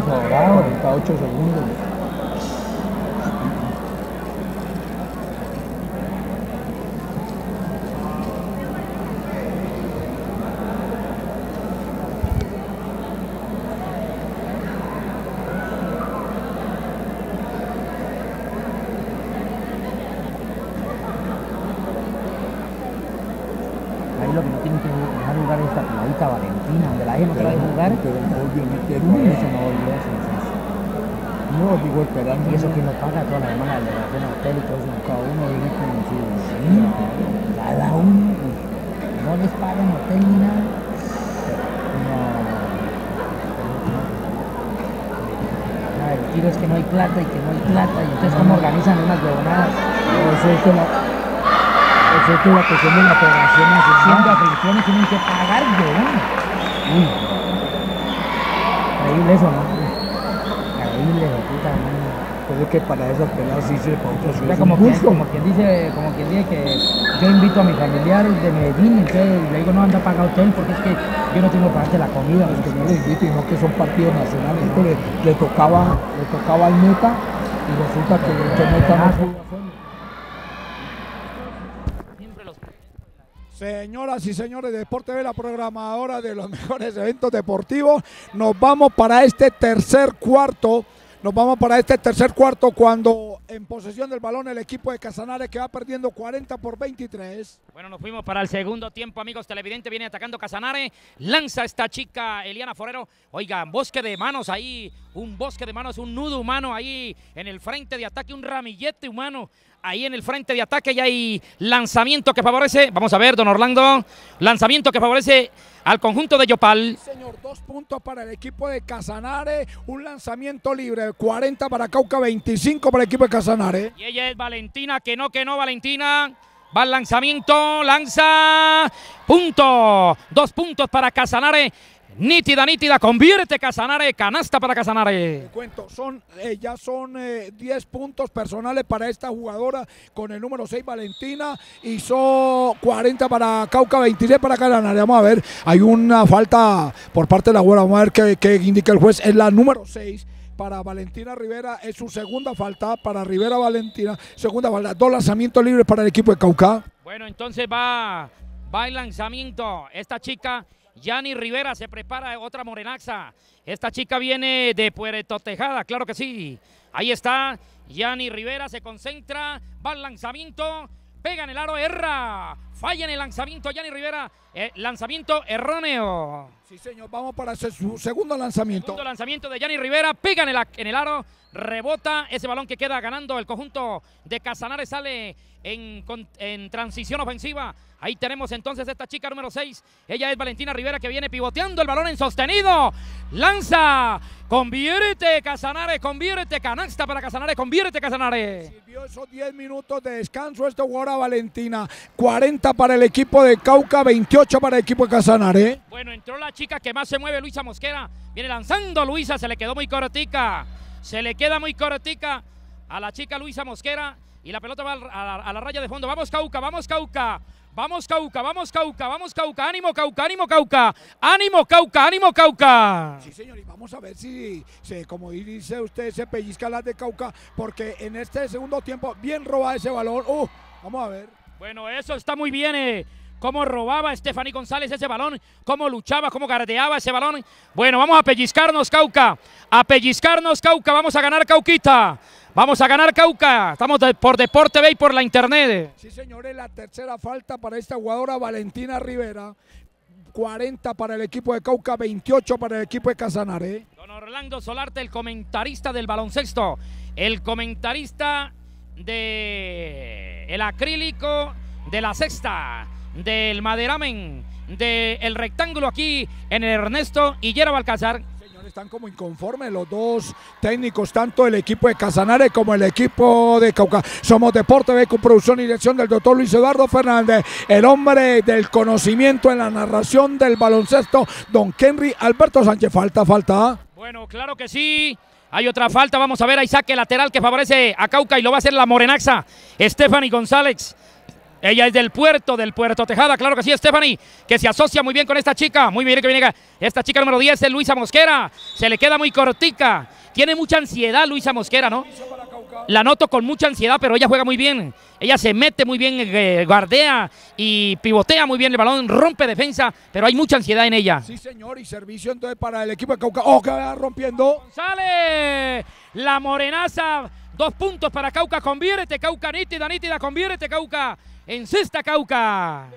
48 ahora, segundos. Ah, el tiro es que no hay plata y que no hay plata y entonces cómo organizan unas jornadas. Eso pues es la, eso pues que la cuestión de la federación haciendo aflicciones tienen que pagar de Increíble eso, ¿no? Increíble, puta madre creo pues que para esas pelas sí se O como, quien, como quien dice, como quien dice que yo invito a mis familiares de Medellín, entonces le digo no anda pagado usted porque es que yo no tengo para la comida. Los que no les invito y no que son partidos nacionales. Esto le, le, tocaba, le tocaba al meta y resulta que, el meta no pudo Señoras y señores de Deporte Vela, programadora de los mejores eventos deportivos, nos vamos para este tercer cuarto. Nos vamos para este tercer cuarto cuando en posesión del balón el equipo de Casanare que va perdiendo 40 por 23. Bueno, nos fuimos para el segundo tiempo, amigos Televidente Viene atacando Casanare. Lanza esta chica Eliana Forero. Oigan, bosque de manos ahí. Un bosque de manos, un nudo humano ahí en el frente de ataque, un ramillete humano Ahí en el frente de ataque ya hay lanzamiento que favorece. Vamos a ver, don Orlando. Lanzamiento que favorece al conjunto de Yopal. señor, dos puntos para el equipo de Casanare. Un lanzamiento libre. 40 para Cauca, 25 para el equipo de Casanare. Y ella es Valentina, que no, que no, Valentina. Va el lanzamiento, lanza, punto, dos puntos para Casanare Nítida, nítida, convierte Casanare, canasta para Casanare. cuento, son, eh, ya son 10 eh, puntos personales para esta jugadora con el número 6 Valentina, hizo 40 para Cauca, 23 para Casanare. Vamos a ver, hay una falta por parte de la jugadora, vamos a ver qué, indica el juez, es la número 6 para Valentina Rivera, es su segunda falta para Rivera Valentina, segunda falta, dos lanzamientos libres para el equipo de Cauca. Bueno, entonces va, va el lanzamiento, esta chica Yanni Rivera se prepara otra morenaxa. Esta chica viene de Puerto Tejada, claro que sí. Ahí está. Yanni Rivera se concentra. Va al lanzamiento. Pega en el aro, erra. Falla en el lanzamiento, Yanni Rivera. Eh, lanzamiento erróneo. Sí, señor. Vamos para su segundo lanzamiento. Segundo lanzamiento de Yanni Rivera. Pega en el, en el aro. Rebota ese balón que queda ganando el conjunto de Casanares. Sale en, en transición ofensiva Ahí tenemos entonces esta chica número 6. Ella es Valentina Rivera que viene pivoteando el balón en sostenido. Lanza. Convierte Casanare, convierte canasta para Casanare, convierte Casanare. Sirvió esos 10 minutos de descanso esto ahora Valentina. 40 para el equipo de Cauca, 28 para el equipo de Casanare. Bueno, entró la chica que más se mueve, Luisa Mosquera. Viene lanzando Luisa, se le quedó muy cortica. Se le queda muy cortica a la chica Luisa Mosquera. Y la pelota va a la, raya de fondo. Vamos, Cauca, vamos, Cauca. Vamos, Cauca, vamos, Cauca, vamos, Cauca. Ánimo, Cauca, ánimo, Cauca. Ánimo, Cauca, ánimo, Cauca. Sí, señor, y vamos a ver si, como dice usted, se pellizca las de Cauca, porque en este segundo tiempo, bien roba ese balón. Uh, vamos a ver. Bueno, eso está muy bien. como eh. cómo robaba Stephanie González ese balón, cómo luchaba, cómo gardeaba ese balón. Bueno, vamos a pellizcarnos, Cauca. A pellizcarnos, Cauca. Vamos a ganar, Cauquita. Vamos a ganar Cauca. Estamos por Deporte y por la internet. Sí, señores, la tercera falta para esta jugadora Valentina Rivera. 40 para el equipo de Cauca, 28 para el equipo de Casanare. Don Orlando Solarte, el comentarista del baloncesto, el comentarista de el acrílico de la sexta, del maderamen, del rectángulo aquí en el Ernesto Higuera Balcázar. Están como inconformes los dos técnicos, tanto el equipo de Casanare como el equipo de Cauca. Somos Deporte B producción y dirección del doctor Luis Eduardo Fernández, el hombre del conocimiento en la narración del baloncesto, don Henry Alberto Sánchez. Falta, falta. Bueno, claro que sí. Hay otra falta, vamos a ver, hay saque lateral que favorece a Cauca y lo va a hacer la Morenaxa, Stephanie González. Ella es del puerto, del puerto Tejada, claro que sí, Stephanie, que se asocia muy bien con esta chica. Muy bien que viene acá. Esta chica número 10 es Luisa Mosquera. Se le queda muy cortica. Tiene mucha ansiedad Luisa Mosquera, ¿no? La noto con mucha ansiedad, pero ella juega muy bien. Ella se mete muy bien, eh, guardea y pivotea muy bien el balón, rompe defensa, pero hay mucha ansiedad en ella. Sí, señor, y servicio entonces para el equipo de Cauca. ¡Oh, que va rompiendo! ¡Sale! La morenaza, dos puntos para Cauca, Conviérete, Cauca nítida, nítida, conviérete, Cauca en sexta, Cauca.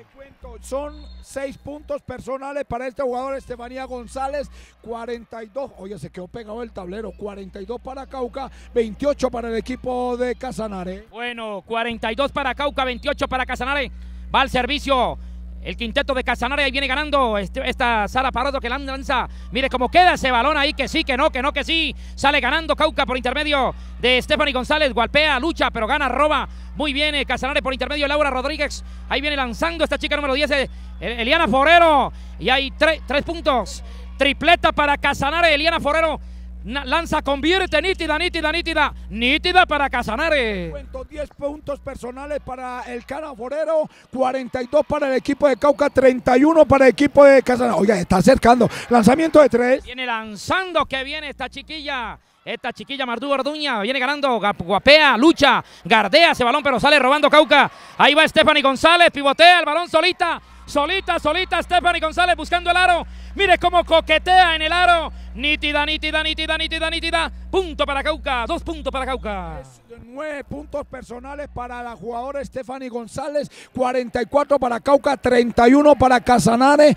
son seis puntos personales para este jugador Estefanía González, 42, oye, se quedó pegado el tablero, 42 para Cauca, 28 para el equipo de Casanare. Bueno, 42 para Cauca, 28 para Casanare, va al servicio el quinteto de Casanare ahí viene ganando este, esta Sara Parado que lanza. Mire cómo queda ese balón ahí, que sí, que no, que no, que sí. Sale ganando Cauca por intermedio de Stephanie González. golpea, lucha, pero gana, roba. Muy bien, eh, Casanare por intermedio Laura Rodríguez. Ahí viene lanzando esta chica número 10, eh, Eliana Forero. Y hay tres puntos. Tripleta para Casanare, Eliana Forero Lanza, convierte, nítida, nítida, nítida. Nítida para Casanare. 10 puntos personales para el Forero. 42 para el equipo de Cauca, 31 para el equipo de Casanare. Oiga, está acercando. Lanzamiento de tres. Viene lanzando, que viene esta chiquilla. Esta chiquilla Mardú Arduña viene ganando, guapea, lucha, gardea ese balón, pero sale robando Cauca. Ahí va Stephanie González, pivotea el balón solita, solita, solita. Stephanie González buscando el aro. Mire cómo coquetea en el aro. Nítida, nítida, nítida, nítida, nítida. Punto para Cauca, dos puntos para Cauca. Nueve puntos personales para la jugadora Stephanie González, 44 para Cauca, 31 para Casanare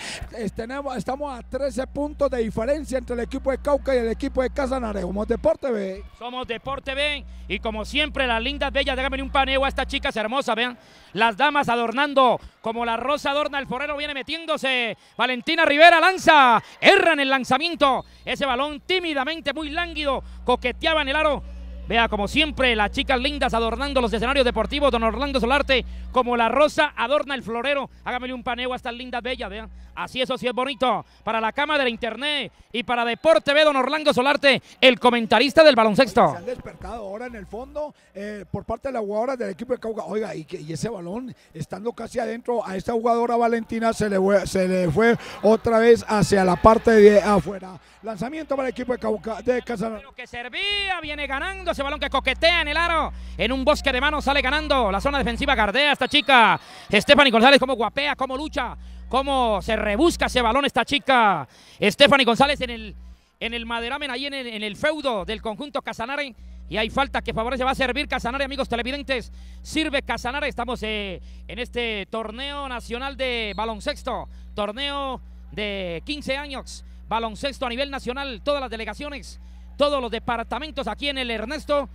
Tenemos, estamos a 13 puntos de diferencia entre el equipo de Cauca y el equipo de Casanare Somos Deporte B. Somos Deporte B y como siempre las lindas bellas, déjame un paneo a estas chicas hermosas, vean. Las damas adornando como la rosa adorna, el forero viene metiéndose. Valentina Rivera lanza, erran el lanzamiento. Ese balón tímidamente, muy lánguido, coqueteaba en el aro Vea, como siempre, las chicas lindas adornando los escenarios deportivos. Don Orlando Solarte, como la rosa adorna el florero. Hágamele un paneo a estas lindas bellas, vean. Así eso sí es bonito. Para la de la internet y para Deporte B Don Orlando Solarte, el comentarista del baloncesto. Se han despertado ahora en el fondo eh, por parte de la jugadora del equipo de Cauca. Oiga, y, ese balón, estando casi adentro, a esta jugadora Valentina se le, fue, se le fue otra vez hacia la parte de afuera. Lanzamiento para el equipo de Cauca de Lo Que servía, viene ganando ese balón que coquetea en el aro. En un bosque de manos sale ganando la zona defensiva. Gardea esta chica. Stephanie González como guapea, como lucha, Como se rebusca ese balón esta chica. Stephanie González en el, en el maderamen, ahí en el, feudo del conjunto Casanare. Y hay falta que favorece, va a servir Casanare, amigos televidentes. Sirve Casanare, estamos eh, en este torneo nacional de baloncesto, torneo de 15 años, baloncesto a nivel nacional, todas las delegaciones todos los departamentos aquí en el Ernesto,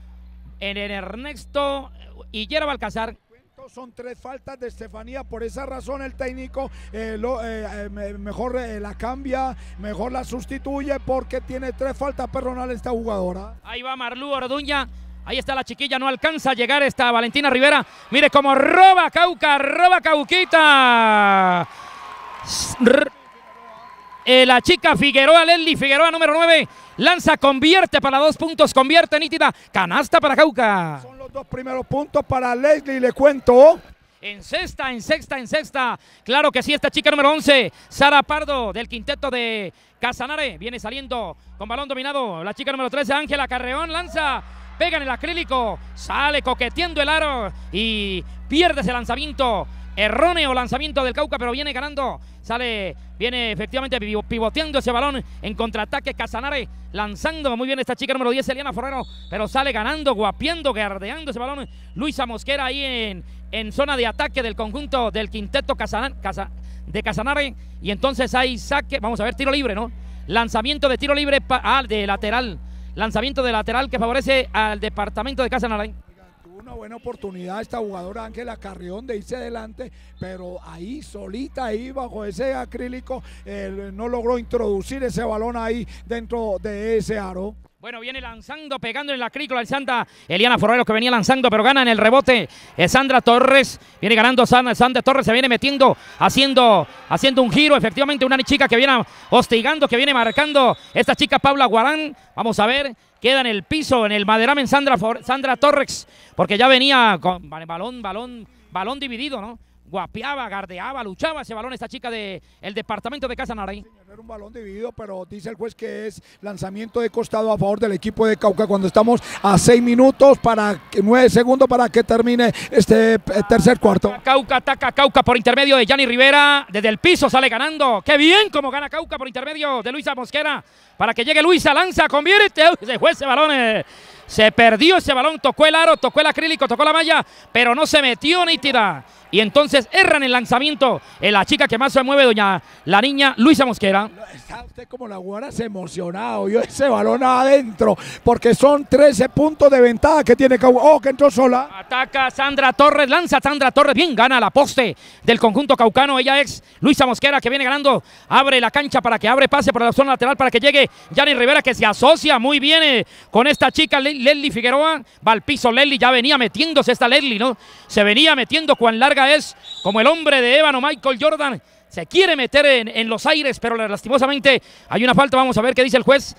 en el Ernesto y Yerba Balcazar son tres faltas de Estefanía, por esa razón el técnico eh, eh, eh, mejor la cambia, mejor la sustituye porque tiene tres faltas personales esta jugadora. Ahí va Marlú Orduña, ahí está la chiquilla, no alcanza a llegar esta Valentina Rivera, mire cómo roba Cauca, roba Cauquita. Eh, la chica Figueroa, Leslie Figueroa, número 9. Lanza, convierte para dos puntos, convierte nítida. Canasta para Cauca. Son los dos primeros puntos para Leslie, le cuento. En sexta, en sexta, en sexta. Claro que sí, esta chica número 11, Sara Pardo, del quinteto de Casanare. Viene saliendo con balón dominado. La chica número 13, Ángela Carreón, lanza. Pega en el acrílico, sale coqueteando el aro y pierde ese lanzamiento. Erróneo lanzamiento del Cauca, pero viene ganando. Sale, viene efectivamente pivoteando ese balón en contraataque. Casanare lanzando muy bien esta chica número 10, Eliana Forrero, pero sale ganando, guapiendo, gardeando ese balón. Luisa Mosquera ahí en, en zona de ataque del conjunto del quinteto de Casanare. Y entonces hay saque, vamos a ver, tiro libre, ¿no? Lanzamiento de tiro libre, ah, de lateral. Lanzamiento de lateral que favorece al departamento de Casanare una buena oportunidad esta jugadora Ángela Carrión de irse adelante, pero ahí solita, ahí bajo ese acrílico, no logró introducir ese balón ahí dentro de ese aro. Bueno, viene lanzando, pegando en el acrílico el Santa Eliana Forrero que venía lanzando, pero gana en el rebote eh, Sandra Torres. Viene ganando Sandra, Sandra Torres, se viene metiendo, haciendo, haciendo un giro. Efectivamente, una chica que viene hostigando, que viene marcando esta chica Paula Guarán. Vamos a ver queda en el piso, en el maderamen Sandra, Sandra Torres, porque ya venía con balón, balón, balón dividido, ¿no? Guapeaba, gardeaba, luchaba ese balón esta chica del el departamento de Casa Naray un balón dividido, pero dice el juez que es lanzamiento de costado a favor del equipo de Cauca cuando estamos a seis minutos para 9 segundos para que termine este eh, tercer cuarto. Cauca ataca Cauca por intermedio de Yanni Rivera, desde el piso sale ganando. Qué bien como gana Cauca por intermedio de Luisa Mosquera. Para que llegue Luisa, lanza, convierte, se fue ese balón. Se perdió ese balón, tocó el aro, tocó el acrílico, tocó la malla, pero no se metió ni nítida. Y entonces erran el lanzamiento. En eh, la chica que más se mueve, doña la niña Luisa Mosquera. Está usted como la se emocionado. Yo ese balón adentro. Porque son 13 puntos de ventaja que tiene Cauca. Oh, que entró sola. Ataca Sandra Torres. Lanza Sandra Torres. Bien, gana la poste del conjunto caucano. Ella es Luisa Mosquera que viene ganando. Abre la cancha para que abre pase por la zona lateral para que llegue Yanni Rivera que se asocia muy bien eh, con esta chica Lely Figueroa. Va al piso Lely, Ya venía metiéndose esta Lely, ¿no? Se venía metiendo cuán larga es como el hombre de Ébano, Michael Jordan. Se quiere meter en, los aires, pero lastimosamente hay una falta. Vamos a ver qué dice el juez.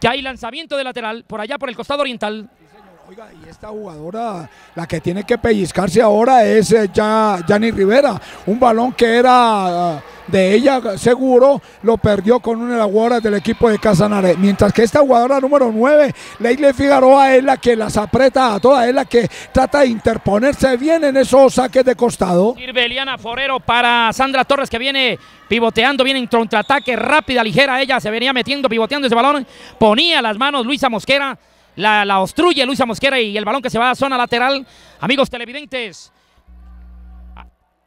Que hay lanzamiento de lateral por allá, por el costado oriental. y esta jugadora, la que tiene que pellizcarse ahora es eh, ya Yanni Rivera. Un balón que era de ella seguro lo perdió con una de las jugadoras del equipo de Casanare. Mientras que esta jugadora número 9, Leile Figueroa, es la que las aprieta a todas, es la que trata de interponerse bien en esos saques de costado. Sirve Eliana Forero para Sandra Torres que viene pivoteando, viene en contraataque rápida, ligera. Ella se venía metiendo, pivoteando ese balón. Ponía las manos Luisa Mosquera, la, la obstruye Luisa Mosquera y el balón que se va a zona lateral. Amigos televidentes.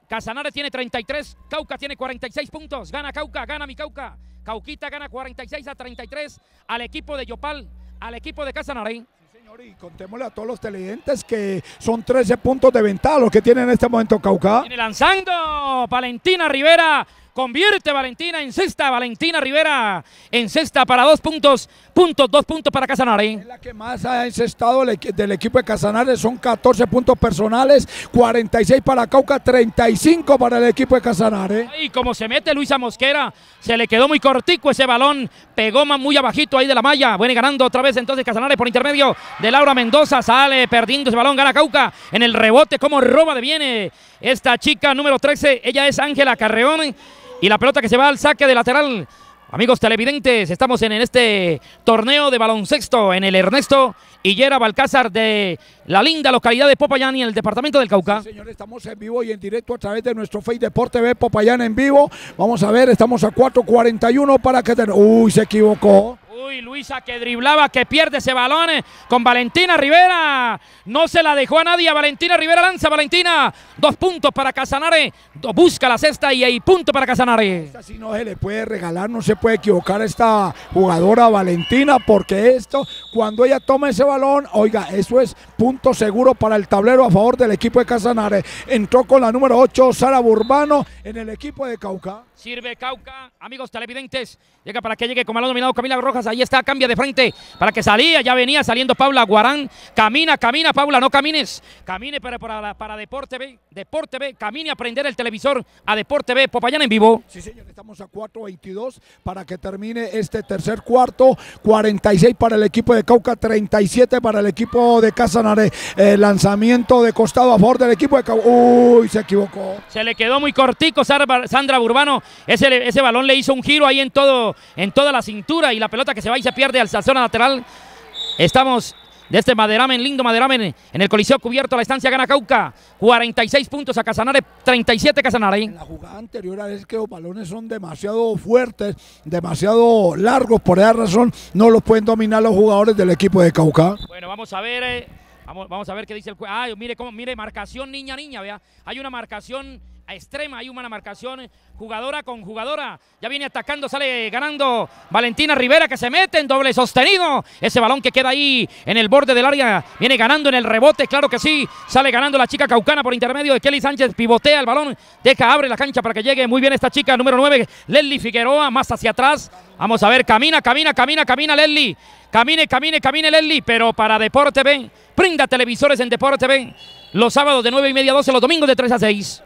Casanare tiene 33, Cauca tiene 46 puntos. Gana Cauca, gana mi Cauca. Cauquita gana 46 a 33 al equipo de Yopal, al equipo de Casanare. señor, y contémosle a todos los televidentes que son 13 puntos de ventaja los que tiene en este momento Cauca. Viene lanzando Valentina Rivera. Convierte Valentina en sexta. Valentina Rivera en cesta para dos puntos. Puntos, dos puntos para Casanare. Es la que más ha encestado del equipo de Casanare. Son 14 puntos personales. 46 para Cauca, 35 para el equipo de Casanare. Y como se mete Luisa Mosquera, se le quedó muy cortico ese balón. Pegó muy abajito ahí de la malla. viene ganando otra vez entonces Casanare por intermedio de Laura Mendoza. Sale perdiendo ese balón. Gana Cauca en el rebote. Como roba de viene esta chica número 13. Ella es Ángela Carreón. Y la pelota que se va al saque de lateral. Amigos televidentes, estamos en, este torneo de baloncesto en el Ernesto Hillera Balcázar de la linda localidad de Popayán y en el departamento del Cauca. señores, estamos en vivo y en directo a través de nuestro Face Deporte B Popayán en vivo. Vamos a ver, estamos a 4.41 para que... Ten... Uy, se equivocó. Uy, Luisa que driblaba, que pierde ese balón eh, con Valentina Rivera. No se la dejó a nadie. Valentina Rivera lanza, Valentina. Dos puntos para Casanare. Busca la cesta y ahí punto para Casanare. no se le puede regalar, no se puede equivocar esta jugadora Valentina, porque esto, cuando ella toma ese balón, oiga, eso es punto seguro para el tablero a favor del equipo de Casanare. Entró con la número 8, Sara Burbano, en el equipo de Cauca. Sirve Cauca. Amigos televidentes, llega para que llegue con balón dominado Camila Rojas Ahí está, cambia de frente para que salía. Ya venía saliendo Paula Guarán. Camina, camina, Paula, no camines. Camine para, para, Deporte B. Deporte B, camine a prender el televisor a Deporte B. Popayán en vivo. Sí, señor, estamos a 4.22 para que termine este tercer cuarto. 46 para el equipo de Cauca, 37 para el equipo de Casanare. lanzamiento de costado a favor del equipo de Cauca. Uy, se equivocó. Se le quedó muy cortico Sandra Burbano. Ese, ese balón le hizo un giro ahí en, todo, en toda la cintura y la pelota que se va y se pierde al zona lateral. Estamos de este Maderamen, lindo Maderamen, en el coliseo cubierto, la estancia gana Cauca, 46 puntos a Casanare, 37 Casanare. la jugada anterior es que los balones son demasiado fuertes, demasiado largos, por esa razón no los pueden dominar los jugadores del equipo de Cauca. Bueno, vamos a ver, eh, vamos, vamos, a ver qué dice el juez. Ah, mire, cómo, mire, marcación niña, niña, vea, hay una marcación a extrema, hay humana marcación, jugadora con jugadora. Ya viene atacando, sale ganando Valentina Rivera que se mete en doble sostenido. Ese balón que queda ahí en el borde del área, viene ganando en el rebote, claro que sí. Sale ganando la chica Caucana por intermedio de Kelly Sánchez, pivotea el balón, deja, abre la cancha para que llegue muy bien esta chica, número 9, Leslie Figueroa, más hacia atrás. Vamos a ver, camina, camina, camina, camina Leslie. Camine, camine, camine Leslie, pero para Deporte B, brinda televisores en Deporte B. Los sábados de 9 y media a 12, los domingos de 3 a 6.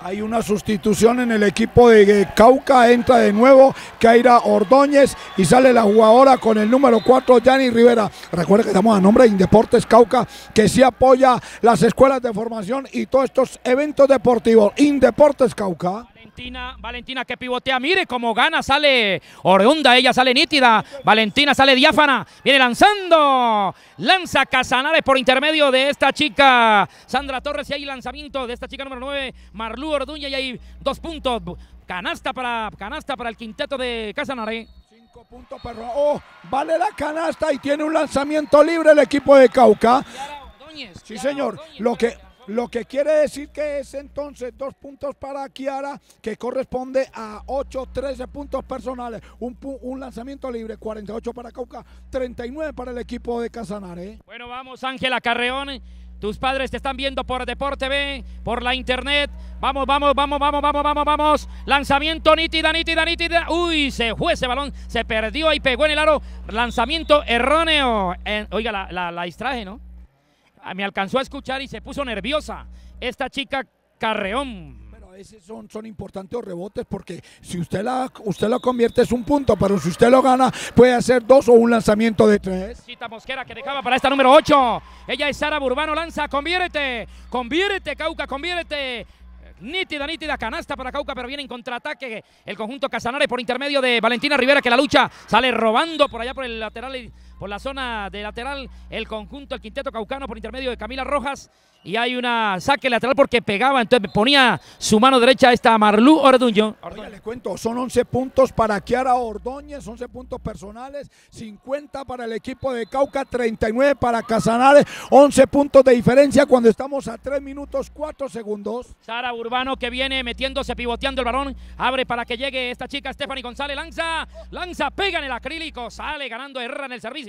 Hay una sustitución en el equipo de Cauca, entra de nuevo Kaira Ordóñez y sale la jugadora con el número 4, Yanni Rivera. Recuerda que estamos a nombre de Indeportes Cauca, que sí apoya las escuelas de formación y todos estos eventos deportivos. Indeportes Cauca. Valentina, Valentina que pivotea, mire cómo gana, sale Orunda, ella sale nítida, Valentina sale diáfana, viene lanzando, lanza Casanares por intermedio de esta chica, Sandra Torres, y hay lanzamiento de esta chica número 9, Marlú Orduña, y hay dos puntos, canasta para, canasta para el quinteto de Casanare. Cinco puntos, perro, oh, vale la canasta y tiene un lanzamiento libre el equipo de Cauca. sí, señor, lo que... Lo que quiere decir que es entonces dos puntos para Kiara, que corresponde a 8, 13 puntos personales. Un, lanzamiento libre, 48 para Cauca, 39 para el equipo de Casanare. Bueno, vamos Ángela Carreón. Tus padres te están viendo por Deporte B, por la internet. Vamos, vamos, vamos, vamos, vamos, vamos, vamos. Lanzamiento nítida, nítida, nítida. Uy, se fue ese balón. Se perdió y pegó en el aro. Lanzamiento erróneo. oiga, la, la, la distraje, ¿no? Ah, me alcanzó a escuchar y se puso nerviosa esta chica Carreón. Pero a son, son importantes los rebotes porque si usted la, usted lo convierte es un punto, pero si usted lo gana puede hacer dos o un lanzamiento de tres. Chita Mosquera que dejaba para esta número 8. Ella es Sara Burbano, lanza, conviértete, conviértete Cauca, conviértete. Nítida, nítida canasta para Cauca, pero viene en contraataque el conjunto Casanare por intermedio de Valentina Rivera que la lucha sale robando por allá por el lateral por la zona de lateral el conjunto, el quinteto caucano por intermedio de Camila Rojas. Y hay una saque lateral porque pegaba, entonces ponía su mano derecha esta Marlú Orduño. les cuento, son 11 puntos para Kiara Ordóñez, 11 puntos personales, 50 para el equipo de Cauca, 39 para Casanares, 11 puntos de diferencia cuando estamos a 3 minutos 4 segundos. Sara Urbano que viene metiéndose, pivoteando el varón, abre para que llegue esta chica Stephanie González, lanza, lanza, pega en el acrílico, sale ganando erra en el servicio.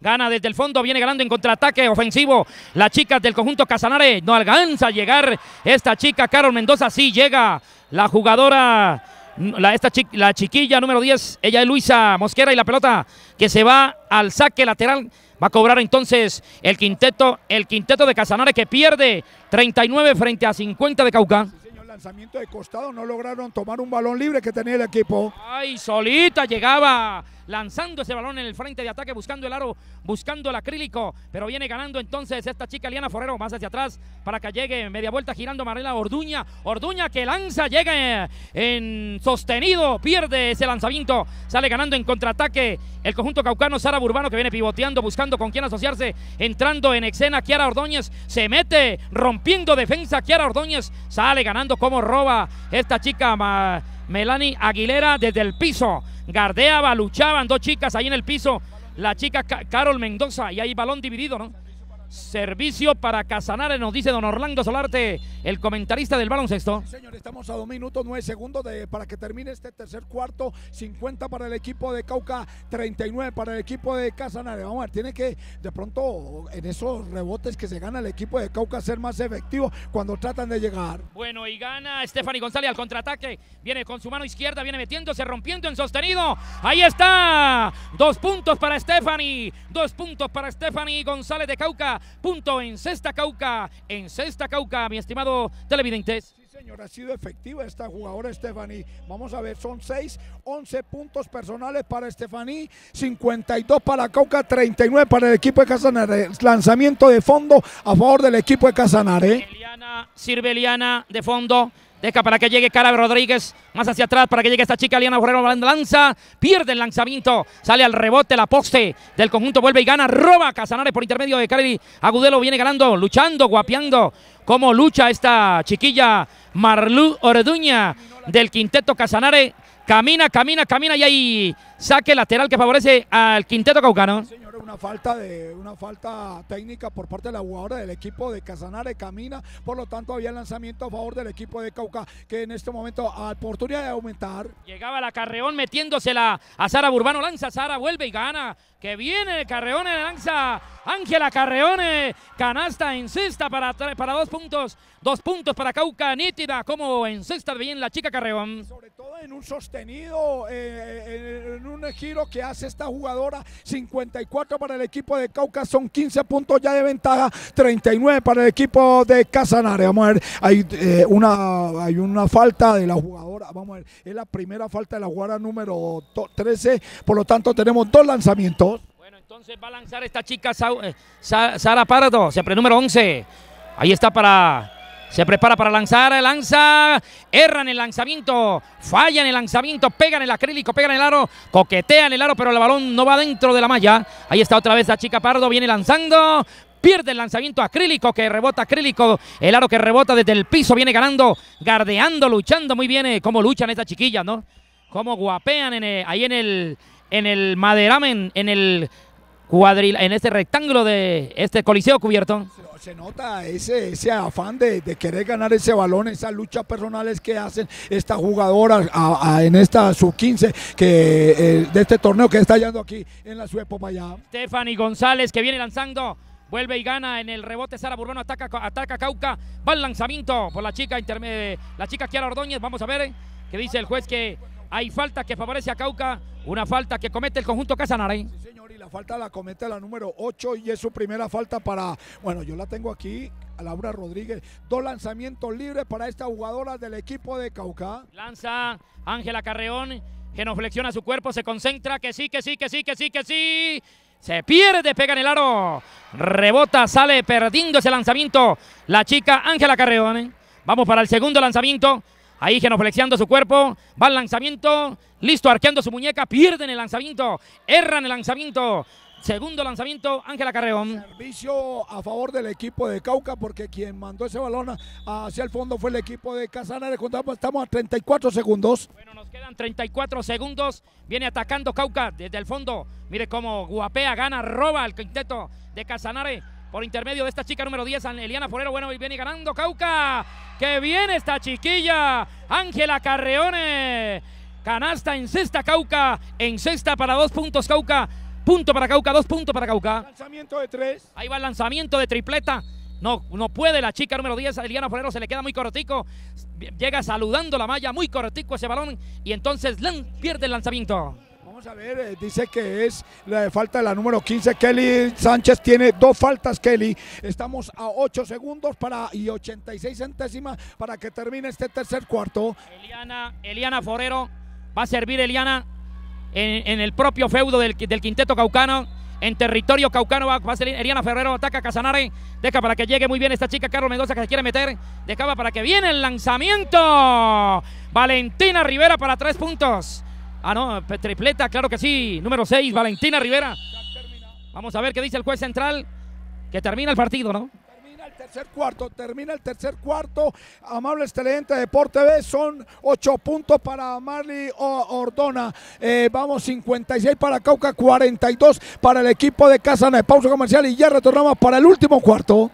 Gana desde el fondo, viene ganando en contraataque ofensivo. Las chicas del conjunto Casanare no alcanza a llegar. Esta chica, Carol Mendoza, sí llega. La jugadora, la, esta la chiquilla número 10, ella es Luisa Mosquera y la pelota que se va al saque lateral. Va a cobrar entonces el quinteto, el quinteto de Casanare que pierde 39 frente a 50 de Cauca lanzamiento de costado, no lograron tomar un balón libre que tenía el equipo. Ay, solita llegaba lanzando ese balón en el frente de ataque, buscando el aro, buscando el acrílico, pero viene ganando entonces esta chica Liana Forero más hacia atrás para que llegue media vuelta girando Marela Orduña, Orduña que lanza, llega en sostenido, pierde ese lanzamiento, sale ganando en contraataque el conjunto caucano Sara Burbano que viene pivoteando, buscando con quién asociarse, entrando en escena Kiara Ordóñez, se mete rompiendo defensa Kiara Ordóñez, sale ganando como roba esta chica Melani Aguilera desde el piso. Gardeaba, luchaban dos chicas ahí en el piso. La chica Carol Mendoza y ahí balón dividido, ¿no? Servicio para Casanare nos dice don Orlando Solarte, el comentarista del baloncesto. señor, estamos a dos minutos, nueve segundos de, para que termine este tercer cuarto. 50 para el equipo de Cauca, 39 para el equipo de Casanare Vamos a ver, tiene que de pronto en esos rebotes que se gana el equipo de Cauca ser más efectivo cuando tratan de llegar. Bueno, y gana Stephanie González al contraataque. Viene con su mano izquierda, viene metiéndose, rompiendo en sostenido. Ahí está. Dos puntos para Stephanie. Dos puntos para Stephanie González de Cauca. Punto en Cesta Cauca. En Cesta Cauca, mi estimado televidentes señor, ha sido efectiva esta jugadora Stephanie. Vamos a ver, son 6, 11 puntos personales para Stephanie, 52 para Cauca, 39 para el equipo de Casanare. Lanzamiento de fondo a favor del equipo de Casanare. Eliana, sirve Eliana de fondo. Deja para que llegue Cara Rodríguez. Más hacia atrás para que llegue esta chica Liana Borrero. Lanza. Pierde el lanzamiento. Sale al rebote. La poste del conjunto vuelve y gana. Roba Casanare por intermedio de Carly Agudelo. Viene ganando. Luchando. Guapeando. como lucha esta chiquilla Marlú Orduña del quinteto Casanare, Camina, camina, camina. Y ahí saque lateral que favorece al quinteto caucano una falta de una falta técnica por parte de la jugadora del equipo de Casanare Camina, por lo tanto había lanzamiento a favor del equipo de Cauca que en este momento a oportunidad de aumentar. Llegaba la Carreón metiéndosela a Sara Burbano, lanza Sara, vuelve y gana. Que viene el Carreón, lanza Ángela Carreón, eh, canasta en cesta para, para dos puntos, dos puntos para Cauca, nítida como en sexta bien la chica Carreón. Sobre todo en un sostenido, eh, en un giro que hace esta jugadora, 54 para el equipo de Cauca. Son 15 puntos ya de ventaja. 39 para el equipo de Casanare. Vamos a ver, hay, eh, una, hay una falta de la jugadora. Vamos a ver, es la primera falta de la jugadora número 13. Por lo tanto, tenemos dos lanzamientos. Bueno, entonces va a lanzar esta chica eh, Sara Pardo, siempre número 11. Ahí está para se prepara para lanzar, lanza, erran el lanzamiento, falla en el lanzamiento, pegan en el acrílico, pegan en el aro, coquetean el aro, pero el balón no va dentro de la malla. Ahí está otra vez la chica Pardo, viene lanzando, pierde el lanzamiento acrílico que rebota acrílico, el aro que rebota desde el piso, viene ganando, gardeando, luchando muy bien, eh, Cómo luchan estas chiquillas, ¿no? Cómo guapean eh, ahí en el, en el maderamen, en el cuadril, en este rectángulo de este coliseo cubierto. Se nota ese, afán de, querer ganar ese balón, esas luchas personales que hacen estas jugadoras en esta sub-15 que eh, de este torneo que está yendo aquí en la Ciudad de Stephanie González que viene lanzando Vuelve y gana en el rebote. Sara Burbano ataca, ataca Cauca. Va el lanzamiento por la chica intermedia. La chica Kiara Ordóñez. Vamos a ver que qué dice el juez que hay falta que favorece a Cauca. Una falta que comete el conjunto Casanare. Sí, señor la falta la comete la número 8 y es su primera falta para, bueno, yo la tengo aquí, Laura Rodríguez. Dos lanzamientos libres para esta jugadora del equipo de Cauca. Lanza Ángela Carreón, flexiona su cuerpo, se concentra, que sí, que sí, que sí, que sí, que sí. Se pierde, pega en el aro. Rebota, sale perdiendo ese lanzamiento la chica Ángela Carreón. ¿eh? Vamos para el segundo lanzamiento. Ahí genoflexiando su cuerpo. Va el lanzamiento. Listo, arqueando su muñeca. Pierden el lanzamiento. Erran el lanzamiento. Segundo lanzamiento, Ángela Carreón. Servicio a favor del equipo de Cauca, porque quien mandó ese balón hacia el fondo fue el equipo de Casanare. Estamos a 34 segundos. Bueno, nos quedan 34 segundos. Viene atacando Cauca desde el fondo. Mire cómo guapea, gana, roba el quinteto de Casanare por intermedio de esta chica número 10, Eliana Forero. Bueno, y viene ganando Cauca. que bien esta chiquilla! Ángela Carreone. Canasta en sexta Cauca. En sexta para dos puntos Cauca. Punto para Cauca, dos puntos para Cauca. Lanzamiento de tres. Ahí va el lanzamiento de tripleta. No, no puede la chica número 10, Eliana Forero, se le queda muy cortico. Llega saludando la malla, muy cortico ese balón. Y entonces pierde el lanzamiento a ver, eh, dice que es la falta de la número 15. Kelly Sánchez tiene dos faltas, Kelly. Estamos a 8 segundos para y 86 centésimas para que termine este tercer cuarto. Eliana, Eliana Forero, va a servir Eliana en, el propio feudo del, quinteto caucano. En territorio caucano va, a salir Eliana Ferrero, ataca a Casanare, deja para que llegue muy bien esta chica, Carlos Mendoza que se quiere meter, dejaba para que viene el lanzamiento. Valentina Rivera para tres puntos. Ah, no, tripleta, claro que sí. Número 6, Valentina Rivera. Vamos a ver qué dice el juez central. Que termina el partido, ¿no? el tercer cuarto, termina el tercer cuarto. amable excelente Deporte B, son 8 puntos para Marley Ordona. Eh, vamos 56 para Cauca, 42 para el equipo de Casa. E. Pausa comercial y ya retornamos para el último cuarto.